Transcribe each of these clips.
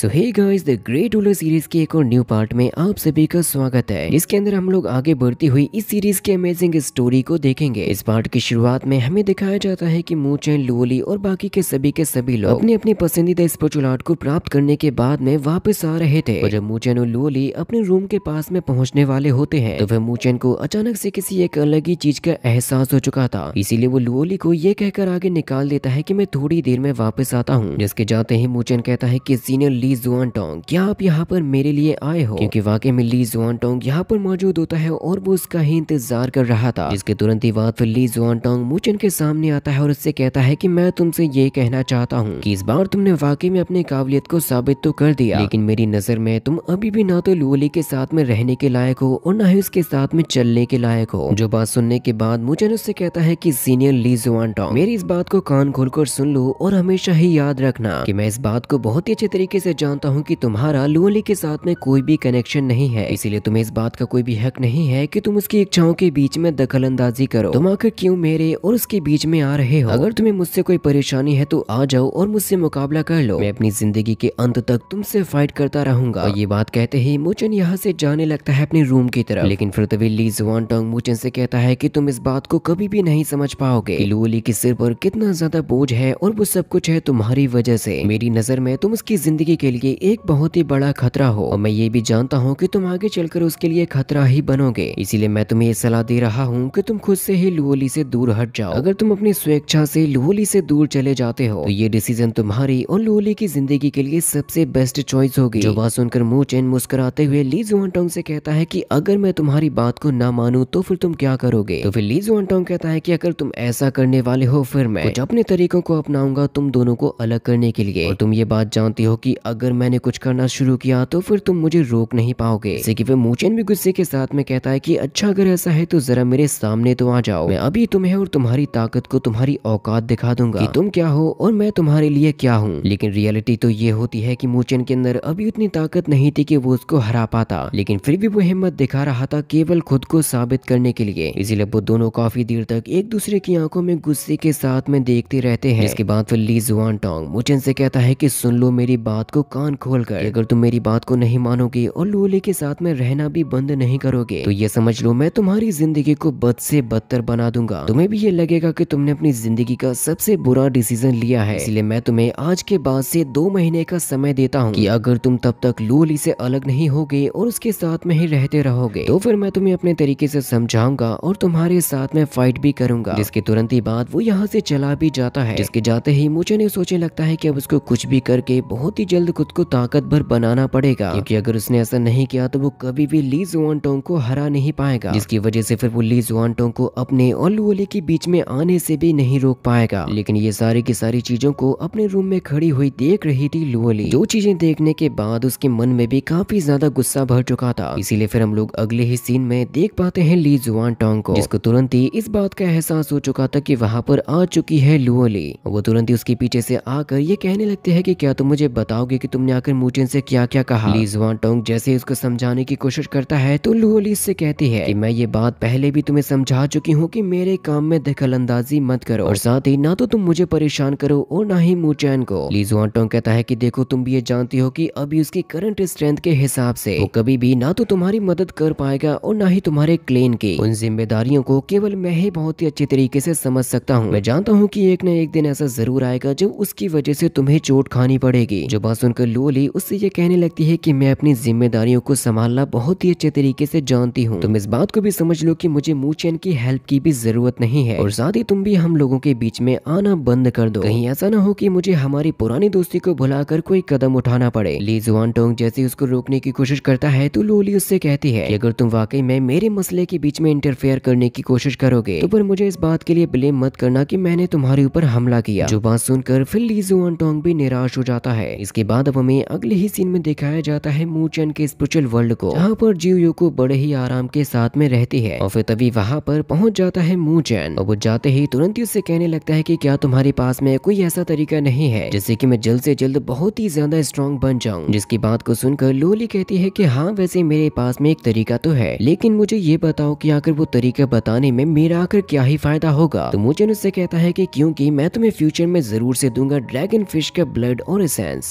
so hey guys the great उलर series के एक और न्यू पार्ट में आप सभी का स्वागत है जिसके अंदर हम लोग आगे बढ़ती हुई इस सीरीज के अमेजिंग स्टोरी को देखेंगे इस पार्ट की शुरुआत में हमें दिखाया जाता है कि मूचेन लोली और बाकी के सभी के सभी लोग अपने अपने पसंदीदा स्पोचुलाट को प्राप्त करने के बाद में वापस आ रहे थे और जब मूचैन और लोली अपने रूम के पास में पहुँचने वाले होते हैं तो वह मूचैन को अचानक से किसी एक अलग ही चीज का एहसास हो चुका था इसीलिए वो लोली को ये कहकर आगे निकाल देता है की मैं थोड़ी देर में वापस आता हूँ जिसके जाते ही मूचैन कहता है की सीनियर ली जुआन टोंग क्या आप यहाँ पर मेरे लिए आए हो क्योंकि वाकई में ली जुआन टोंग यहाँ पर मौजूद होता है और वो उसका ही इंतजार कर रहा था इसके तुरंत ही बाद ली जुआन टोंग मुचन के सामने आता है और उससे कहता है की मैं तुमसे ये कहना चाहता हूँ की इस बार तुमने वाकई में अपनी काबिलियत को साबित तो कर दिया लेकिन मेरी नजर में तुम अभी भी ना तो लोली के साथ में रहने के लायक हो और ना ही उसके साथ में चलने के लायक हो जो बात सुनने के बाद मुचन उससे कहता है की सीनियर ली जुआन टोंग मेरी इस बात को कान खोलकर सुन लो और हमेशा ही याद रखना की मैं इस बात को बहुत ही अच्छे तरीके से जानता हूँ कि तुम्हारा लुअली के साथ में कोई भी कनेक्शन नहीं है इसीलिए तुम्हें इस बात का कोई भी हक नहीं है कि तुम उसकी इच्छाओं के बीच में दखल अंदाजी करो तुम आखिर क्यों मेरे और उसके बीच में आ रहे हो अगर तुम्हें मुझसे कोई परेशानी है तो आ जाओ और मुझसे मुकाबला कर लो मैं अपनी जिंदगी के अंत तक तुमसे फाइट करता रहूंगा ये बात कहते ही मोचन यहाँ से जाने लगता है अपने रूम की तरफ लेकिन फिर ली जुआन टोंग मोचन से कहता है कि तुम इस बात को कभी भी नहीं समझ पाओगे लुअली के सिर पर कितना ज्यादा बोझ है और वो सब कुछ है तुम्हारी वजह से मेरी नजर में तुम उसकी जिंदगी के के लिए एक बहुत ही बड़ा खतरा हो और मैं ये भी जानता हूँ कि तुम आगे चलकर उसके लिए खतरा ही बनोगे इसीलिए मैं तुम्हें ये सलाह दे रहा हूँ कि तुम खुद से ही लुअली से दूर हट जाओ अगर तुम अपनी स्वेच्छा से लुअली से दूर चले जाते हो तो ये डिसीजन तुम्हारी और लुअली की जिंदगी के लिए सबसे बेस्ट चॉइस होगी जो बात सुनकर मुंह चैन मुस्कुराते हुए लीज वॉन्टोंग से कहता है की अगर मैं तुम्हारी बात को ना मानू तो फिर तुम क्या करोगे तो फिर लीज वॉन्टोंग कहता है की अगर तुम ऐसा करने वाले हो फिर मैं अपने तरीकों को अपनाऊंगा तुम दोनों को अलग करने के लिए और तुम ये बात जानती हो की अगर अगर मैंने कुछ करना शुरू किया तो फिर तुम मुझे रोक नहीं पाओगे सिकिवे मूचेन भी गुस्से के साथ में कहता है की अच्छा अगर ऐसा है तो जरा मेरे सामने तो आ जाओ मैं अभी तुम्हें और तुम्हारी ताकत को तुम्हारी औकात दिखा दूंगा तुम क्या हो और मैं तुम्हारे लिए क्या हूँ लेकिन रियलिटी तो ये होती है की मूचेन के अंदर अभी उतनी ताकत नहीं थी की वो उसको हरा पाता लेकिन फिर भी वो हिम्मत दिखा रहा था केवल खुद को साबित करने के लिए इसीलिए वो दोनों काफी देर तक एक दूसरे की आंखों में गुस्से के साथ में देखते रहते हैं इसके बाद फिर ली जुआन टोंग मुचिन से कहता है की सुन लो मेरी बात को कान खोल कर अगर तुम मेरी बात को नहीं मानोगे और लोले के साथ में रहना भी बंद नहीं करोगे तो ये समझ लो मैं तुम्हारी जिंदगी को बद से बदतर बना दूंगा तुम्हें भी ये लगेगा की तुमने अपनी जिंदगी का सबसे बुरा डिसीजन लिया है इसलिए मैं तुम्हें आज के बाद से दो महीने का समय देता हूँ की अगर तुम तब तक लोली से अलग नहीं होगे और उसके साथ में ही रहते रहोगे तो फिर मैं तुम्हें अपने तरीके से समझाऊंगा और तुम्हारे साथ में फाइट भी करूंगा जिसके तुरंत ही बाद वो यहाँ से चला भी जाता है जिसके जाते ही मुझे नहीं सोचने लगता है की अब उसको कुछ भी करके बहुत ही जल्द जल्द खुद को ताकत भर बनाना पड़ेगा क्योंकि अगर उसने ऐसा नहीं किया तो वो कभी भी ली जुआन टोंग को हरा नहीं पाएगा जिसकी वजह से फिर वो ली जुआन टोंग को अपने और लुओले के बीच में आने से भी नहीं रोक पाएगा लेकिन ये सारी की सारी चीजों को अपने रूम में खड़ी हुई देख रही थी लुओली जो चीजें देखने के बाद उसके मन में भी काफी ज्यादा गुस्सा भर चुका था इसीलिए फिर हम लोग अगले ही सीन में देख पाते हैं ली जुआन टोंग को जिसको तुरंत ही इस बात का एहसास हो चुका था की वहाँ पर आ चुकी है लुओली वो तुरंत ही उसके पीछे से आकर ये कहने लगते है की क्या तुम मुझे बताओगे बताओगे कि तुमने आकर मूचिन से क्या क्या कहा ली जुआन जैसे उसको समझाने की कोशिश करता है तो लूअली इससे कहती है कि मैं ये बात पहले भी तुम्हें समझा चुकी हूँ कि मेरे काम में दखल अंदाजी मत करो और साथ ही ना तो तुम मुझे परेशान करो और ना ही मूचैन को ली टोंग कहता है की देखो तुम भी ये जानती हो की अभी उसकी करंट स्ट्रेंथ के हिसाब से वो कभी भी ना तो तुम्हारी मदद कर पाएगा और ना ही तुम्हारे क्लेन की उन जिम्मेदारियों को केवल मैं ही बहुत ही अच्छे तरीके से समझ सकता हूँ मैं जानता हूँ की एक न एक दिन ऐसा जरूर आएगा जब उसकी वजह से तुम्हें चोट खानी पड़ेगी जो बात सुनकर लोली उससे ये कहने लगती है कि मैं अपनी जिम्मेदारियों को संभालना बहुत ही अच्छे तरीके से जानती हूँ तुम इस बात को भी समझ लो कि मुझे मूचैन की हेल्प की भी जरूरत नहीं है और साथ ही तुम भी हम लोगों के बीच में आना बंद कर दो कहीं ऐसा ना हो कि मुझे हमारी पुरानी दोस्ती को कर कोई कदम उठाना पड़े ली जुआन टोंग जैसे उसको रोकने की कोशिश करता है तो लोली उससे कहती है अगर तुम वाकई में मेरे मसले के बीच में इंटरफेयर करने की कोशिश करोगे तो पर मुझे इस बात के लिए ब्लेम मत करना की मैंने तुम्हारे ऊपर हमला किया जो बात सुनकर फिर ली जुआन टोंग भी निराश हो जाता है इसके बाद बाद अब हमें अगले ही सीन में दिखाया जाता है मूचन के स्पिरिचुअल वर्ल्ड को जहाँ पर जीव को बड़े ही आराम के साथ में रहती है और फिर तभी वहाँ पर पहुँच जाता है मूचन और वो जाते ही तुरंत ही उससे कहने लगता है की क्या तुम्हारे पास में कोई ऐसा तरीका नहीं है जिससे की मैं जल्द ऐसी जल्द बहुत ही ज्यादा स्ट्रॉन्ग बन जाऊँ जिसकी बात को सुनकर लोली कहती है की हाँ वैसे मेरे पास में एक तरीका तो है लेकिन मुझे ये बताओ की आखिर वो तरीका बताने में मेरा आखिर क्या ही फायदा होगा तो मूचन उससे कहता है की क्यूँकी मैं तुम्हें फ्यूचर में जरूर से दूंगा ड्रैगन फिश का ब्लड और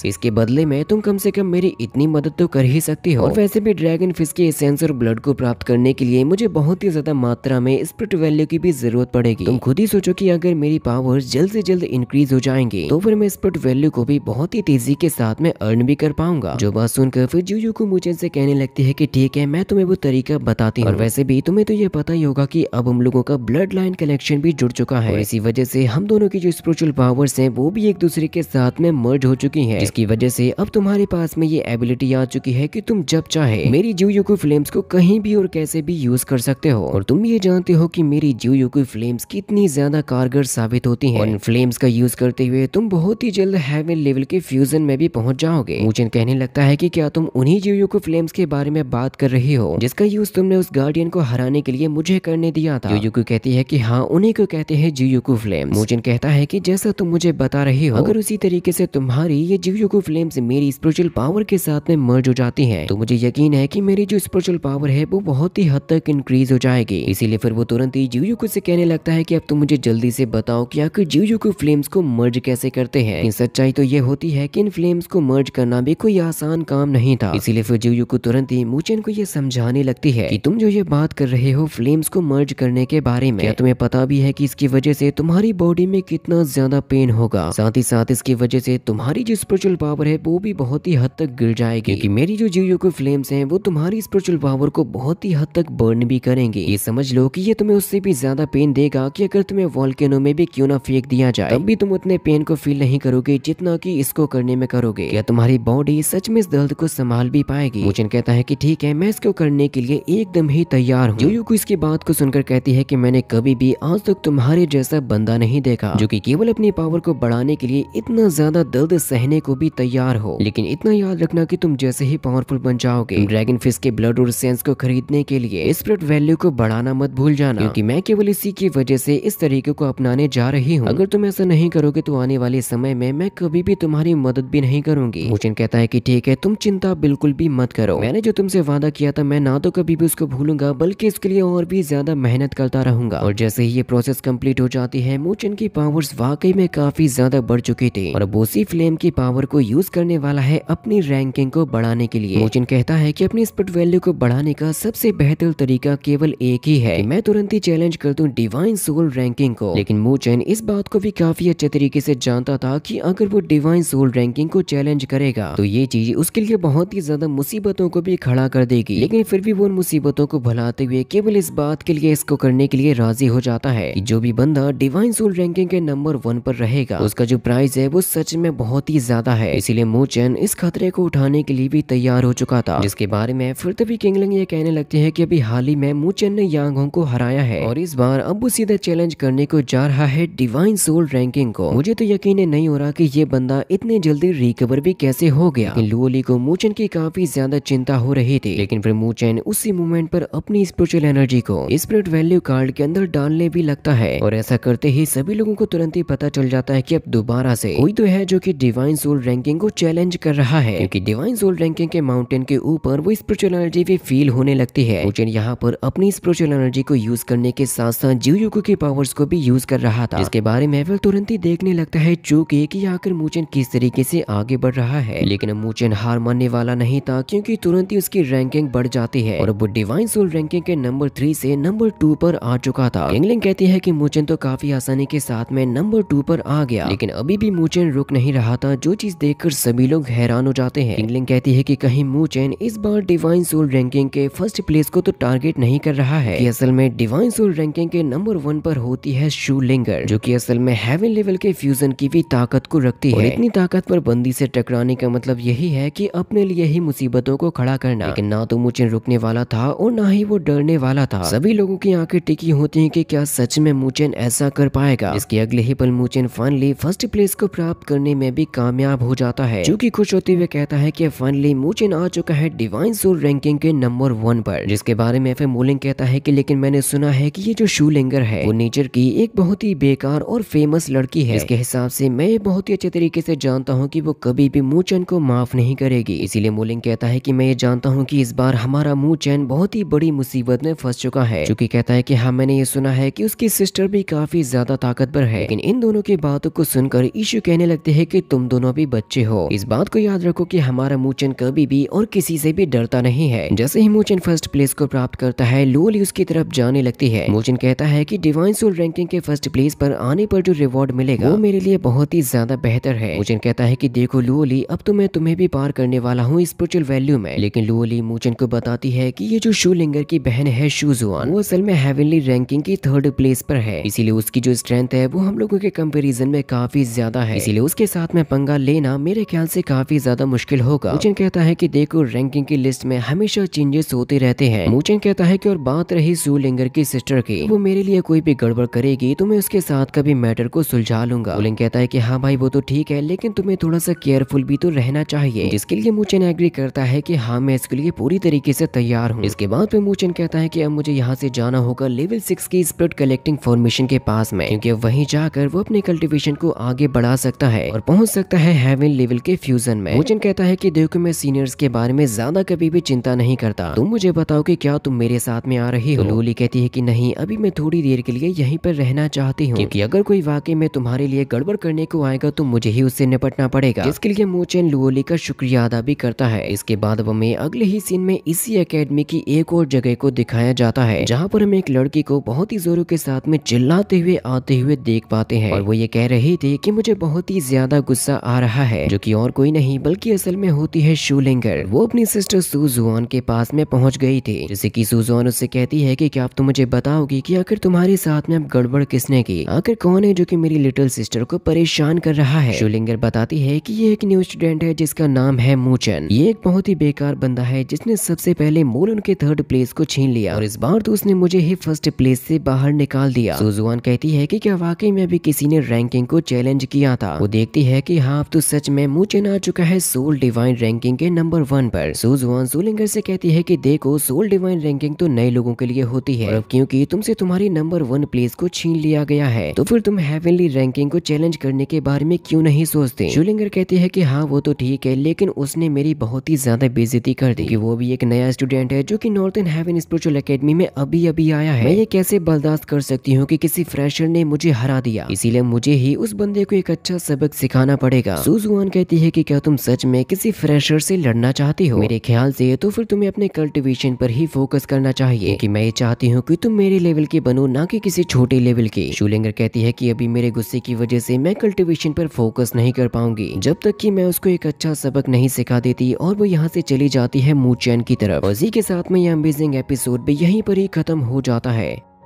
इसके बदले में तुम कम से कम मेरी इतनी मदद तो कर ही सकती हो और वैसे भी ड्रैगन फिश के एसेंस और ब्लड को प्राप्त करने के लिए मुझे बहुत ही ज्यादा मात्रा में स्प्रिट वैल्यू की भी जरूरत पड़ेगी तुम खुद ही सोचो की अगर मेरी पावर जल्द ऐसी जल्द इंक्रीज हो जाएंगे तो फिर मैं स्प्रिट वैल्यू को भी बहुत ही तेजी के साथ में अर्न भी कर पाऊंगा जो बात सुनकर फिर जूजू को मुझे से कहने लगती है की ठीक है मैं तुम्हें वो तरीका बताती हूँ वैसे भी तुम्हें तो ये पता ही होगा की अब हम लोगों का ब्लड लाइन कनेक्शन भी जुड़ चुका है इसी वजह से हम दोनों की जो स्पिरिचुअल पावर्स है वो भी एक दूसरे के साथ में मर्ज हो चुकी है इसकी वजह वजह से अब तुम्हारे पास में ये एबिलिटी आ चुकी है कि तुम जब चाहे मेरी जू यूकू फ्लेम्स को कहीं भी और कैसे भी यूज कर सकते हो और तुम ये जानते हो कि मेरी जू यूकू फ्लेम्स कितनी ज्यादा कारगर साबित होती है फ्लेम्स का यूज करते हुए तुम बहुत ही जल्द हेवन लेवल के फ्यूजन में भी पहुंच जाओगे मुझे कहने लगता है की क्या तुम उन्ही जू यूकू फ्लेम्स के बारे में बात कर रहे हो जिसका यूज तुमने उस गार्डियन को हराने के लिए मुझे करने दिया था यूयू कहती है की हाँ उन्हीं को कहते हैं जूयूकू फ्लेम्स कहता है की जैसा तुम मुझे बता रही हो अगर उसी तरीके से तुम्हारी ये जूयूकू फ्लेम फ्लेम्स मेरी स्पिरिचुअल पावर के साथ में मर्ज हो जाती है तो मुझे यकीन है की मेरी जो स्पिरिचुअल पावर है वो बहुत ही हद तक इंक्रीज हो जाएगी इसीलिए फिर वो तुरंत ही जीव को से कहने लगता है की अब तुम मुझे जल्दी से बताओ की आखिर जीव को फ्लेम्स को मर्ज कैसे करते हैं सच्चाई तो ये होती है की इन फ्लेम्स को मर्ज करना भी कोई आसान काम नहीं था इसीलिए फिर जीव को तुरंत ही मूचन को ये समझाने लगती है की तुम जो ये बात कर रहे हो फ्लेम्स को मर्ज करने के बारे में तुम्हें पता भी है की इसकी वजह से तुम्हारी बॉडी में कितना ज्यादा पेन होगा साथ ही साथ इसकी वजह से तुम्हारी जो स्पिरिचुअल पावर पावर है वो भी बहुत ही हद तक गिर जाएगी क्योंकि मेरी जो जीवियों की फ्लेम्स हैं वो तुम्हारी स्पिरिचुअल पावर को बहुत ही हद तक बर्न भी करेंगे ये समझ लो कि ये तुम्हें उससे भी ज्यादा पेन देगा कि अगर तुम्हें वॉल्केनो में भी क्यों ना फेंक दिया जाए तब भी तुम उतने पेन को फील नहीं करोगे जितना की इसको करने में करोगे या तुम्हारी बॉडी सच में इस दर्द को संभाल भी पाएगी मुझे कहता है की ठीक है मैं इसको करने के लिए एकदम ही तैयार हूँ जोयू को इसकी बात को सुनकर कहती है की मैंने कभी भी आज तक तुम्हारे जैसा बंदा नहीं देखा जो की केवल अपनी पावर को बढ़ाने के लिए इतना ज्यादा दर्द सहने को भी तैयार तैयार हो लेकिन इतना याद रखना कि तुम जैसे ही पावरफुल बन जाओगे ड्रैगन फिश के ब्लड और सेंस को खरीदने के लिए स्प्रिट वैल्यू को बढ़ाना मत भूल जाना क्योंकि मैं केवल इसी की वजह से इस तरीके को अपनाने जा रही हूँ अगर तुम ऐसा नहीं करोगे तो आने वाले समय में मैं कभी भी तुम्हारी मदद भी नहीं करूंगी भूषण कहता है की ठीक है तुम चिंता बिल्कुल भी मत करो मैंने जो तुमसे वादा किया था मैं ना तो कभी भी उसको भूलूंगा बल्कि इसके लिए और भी ज्यादा मेहनत करता रहूंगा और जैसे ही ये प्रोसेस कम्प्लीट हो जाती है मोचन की पावर्स वाकई में काफी ज्यादा बढ़ चुकी थी और बोसी फ्लेम की पावर को यूज यूज करने वाला है अपनी रैंकिंग को बढ़ाने के लिए मोचिन कहता है कि अपनी स्पिट वैल्यू को बढ़ाने का सबसे बेहतर तरीका केवल एक ही है मैं तुरंत ही चैलेंज कर दूं डिवाइन सोल रैंकिंग को लेकिन मोचन इस बात को भी काफी अच्छे तरीके से जानता था कि अगर वो डिवाइन सोल रैंकिंग को चैलेंज करेगा तो ये चीज उसके लिए बहुत ही ज्यादा मुसीबतों को भी खड़ा कर देगी लेकिन फिर भी वो उन मुसीबतों को भुलाते हुए केवल इस बात के लिए इसको करने के लिए राजी हो जाता है जो भी बंदा डिवाइन सोल रैंकिंग के नंबर वन पर रहेगा उसका जो प्राइस है वो सच में बहुत ही ज्यादा है इसीलिए मोचन इस खतरे को उठाने के लिए भी तैयार हो चुका था जिसके बारे में तभी किंगलिंग ये कहने लगती है कि अभी हाल ही में मोचन ने यांगोंग को हराया है और इस बार वो सीधा चैलेंज करने को जा रहा है डिवाइन सोल रैंकिंग को मुझे तो यकीन नहीं हो रहा की ये बंदा इतने जल्दी रिकवर भी कैसे हो गया लुओली को मोचन की काफी ज्यादा चिंता हो रही थी लेकिन फिर मोचन उसी मोमेंट पर अपनी स्पिरिचुअल एनर्जी को स्प्रिट वैल्यू कार्ड के अंदर डालने भी लगता है और ऐसा करते ही सभी लोगों को तुरंत ही पता चल जाता है की अब दोबारा से कोई तो है जो की डिवाइन सोल रैंकिंग रैंकिंग को चैलेंज कर रहा है क्योंकि डिवाइन सोल रैंकिंग के माउंटेन के ऊपर वो स्पिरिचुअल एनर्जी भी फील होने लगती है कोचेन यहाँ पर अपनी स्पिरिचुअल एनर्जी को यूज करने के साथ साथ जीव युगो की पावर्स को भी यूज कर रहा था इसके बारे में वह तुरंत ही देखने लगता है चूके की आकर मूचेन किस तरीके से आगे बढ़ रहा है लेकिन मूचेन हार मानने वाला नहीं था क्योंकि तुरंत ही उसकी रैंकिंग बढ़ जाती है और वो डिवाइन सोल रैंकिंग के नंबर थ्री से नंबर टू पर आ चुका था इंग्लैंड कहती है कि मूचेन तो काफी आसानी के साथ में नंबर टू पर आ गया लेकिन अभी भी मूचेन रुक नहीं रहा था जो चीज देख देखकर सभी लोग हैरान हो जाते हैं किंगलिंग कहती है कि कहीं मू चैन इस बार डिवाइन सोल रैंकिंग के फर्स्ट प्लेस को तो टारगेट नहीं कर रहा है असल में डिवाइन सोल रैंकिंग के नंबर वन पर होती है शू लिंगर जो की असल में हेवन लेवल के फ्यूजन की भी ताकत को रखती है इतनी ताकत पर बंदी से टकराने का मतलब यही है की अपने लिए ही मुसीबतों को खड़ा करना लेकिन ना तो चैन रुकने वाला था और ना ही वो डरने वाला था सभी लोगों की आंखें टिकी होती है की क्या सच में चैन ऐसा कर पाएगा इसके अगले ही पल चैन फाइनली फर्स्ट प्लेस को प्राप्त करने में भी कामयाब हो जाता जाता है जो की खुश होते हुए कहता है की फाइनली मूचिन आ चुका है डिवाइन सोल रैंकिंग के नंबर वन पर जिसके बारे में एफ मोलिंग कहता है की लेकिन मैंने सुना है की ये जो लिंगर है वो नेचर की एक बहुत ही बेकार और फेमस लड़की है इसके हिसाब से मैं बहुत ही अच्छे तरीके से जानता हूँ की वो कभी भी मूचन को माफ नहीं करेगी इसीलिए मोलिंग कहता है की मैं ये जानता हूँ की इस बार हमारा मूचन बहुत ही बड़ी मुसीबत में फंस चुका है चूंकि कहता है की हाँ मैंने ये सुना है की उसकी सिस्टर भी काफी ज्यादा ताकतवर है लेकिन इन दोनों की बातों को सुनकर ईशु कहने लगते है की तुम दोनों भी बच्चे हो इस बात को याद रखो कि हमारा मूचन कभी भी और किसी से भी डरता नहीं है जैसे ही मूचन फर्स्ट प्लेस को प्राप्त करता है लोली उसकी तरफ जाने लगती है मूचन कहता है की डिवाइन सोल रैंकिंग के फर्स्ट प्लेस पर आने पर जो रिवॉर्ड मिलेगा वो मेरे लिए बहुत ही ज्यादा बेहतर है मूचन कहता है कि देखो लोली अब तो मैं तुम्हें भी पार करने वाला हूँ स्पिरिचुअल वैल्यू में लेकिन लोली मूचन को बताती है कि ये जो शूलिंगर की बहन है शूजुआन वो असल में हेवनली रैंकिंग की थर्ड प्लेस पर है इसीलिए उसकी जो स्ट्रेंथ है वो हम लोगों के कंपेरिजन में काफी ज्यादा है इसीलिए उसके साथ में पंगा लेना मेरे मेरे ख्याल से काफी ज्यादा मुश्किल होगा मूचन कहता है कि देखो रैंकिंग की लिस्ट में हमेशा चेंजेस होते रहते हैं मूचन कहता है कि और बात रही सूलिंगर की सिस्टर की वो मेरे लिए कोई भी गड़बड़ करेगी तो मैं उसके साथ कभी मैटर को सुलझा लूंगा सोलिंग कहता है की हाँ भाई वो तो ठीक है लेकिन तुम्हें थोड़ा सा केयरफुल भी तो रहना चाहिए इसके लिए मूचन एग्री करता है की हाँ मैं इसके लिए पूरी तरीके ऐसी तैयार हूँ इसके बाद फिर मूचन कहता है की अब मुझे यहाँ ऐसी जाना होगा लेवल सिक्स की स्प्रिट कलेक्टिंग फॉर्मेशन के पास में क्यूँकी वही जाकर वो अपने कल्टिवेशन को आगे बढ़ा सकता है और पहुँच सकता है हेवन लेवल के फ्यूजन में भोजन कहता है की देखो मैं सीनियर्स के बारे में ज्यादा कभी भी चिंता नहीं करता तुम मुझे बताओ की क्या तुम मेरे साथ में आ रही हो तो- लोली कहती है की नहीं अभी मैं थोड़ी देर के लिए यहीं पर रहना चाहती हूँ क्योंकि अगर कोई वाकई में तुम्हारे लिए गड़बड़ करने को आएगा तो मुझे ही उससे निपटना पड़ेगा इसके लिए मोचेन लुओली का शुक्रिया अदा भी करता है इसके बाद हमें अगले ही सीन में इसी एकेडमी की एक और जगह को दिखाया जाता है जहाँ पर हम एक लड़की को बहुत ही जोरों के साथ में चिल्लाते हुए आते हुए देख पाते हैं और वो ये कह रही थी कि मुझे बहुत ही ज्यादा गुस्सा आ रहा है जो कि और कोई नहीं बल्कि असल में होती है शूलिंगर वो अपनी सिस्टर सुजुआन के पास में पहुंच गई थी जैसे कि सुजुआन उससे कहती है कि क्या आप तुम तो मुझे बताओगी कि आखिर तुम्हारे साथ में अब गड़बड़ किसने की आखिर कौन है जो कि मेरी लिटिल सिस्टर को परेशान कर रहा है शूलिंगर बताती है कि ये एक न्यू स्टूडेंट है जिसका नाम है मूचन ये एक बहुत ही बेकार बंदा है जिसने सबसे पहले मोलन के थर्ड प्लेस को छीन लिया और इस बार तो उसने मुझे ही फर्स्ट प्लेस से बाहर निकाल दिया सुजुआन कहती है कि क्या वाकई में अभी किसी ने रैंकिंग को चैलेंज किया था वो देखती है कि हाँ तो सच में मुंह आ चुका है सोल डिवाइन रैंकिंग के नंबर वन पर सुजवान सोलिंगर से कहती है कि देखो सोल डिवाइन रैंकिंग तो नए लोगों के लिए होती है क्योंकि तुमसे तुम्हारी नंबर वन प्लेस को छीन लिया गया है तो फिर तुम हेवनली रैंकिंग को चैलेंज करने के बारे में क्यों नहीं सोचते सोलिंगर कहती है की हाँ वो तो ठीक है लेकिन उसने मेरी बहुत ही ज्यादा बेजती कर दी वो भी एक नया स्टूडेंट है जो की नॉर्थन हेवन स्पिरिचुअल अकेडमी में अभी अभी आया है ये कैसे बर्दाश्त कर सकती हूँ की किसी फ्रेशर ने मुझे हरा दिया इसीलिए मुझे ही उस बंदे को एक अच्छा सबक सिखाना पड़ेगा मोहन कहती है कि क्या तुम सच में किसी फ्रेशर से लड़ना चाहती हो मेरे ख्याल से तो फिर तुम्हें अपने कल्टिवेशन पर ही फोकस करना चाहिए कि मैं ये चाहती हूँ कि तुम मेरे लेवल के बनो ना कि किसी छोटे लेवल के शूलिंगर कहती है कि अभी मेरे गुस्से की वजह से मैं कल्टिवेशन पर फोकस नहीं कर पाऊंगी जब तक की मैं उसको एक अच्छा सबक नहीं सिखा देती और वो यहाँ से चली जाती है मूचैन की तरफ उसी के साथ में यह अमेजिंग एपिसोड भी यही पर ही खत्म हो जाता है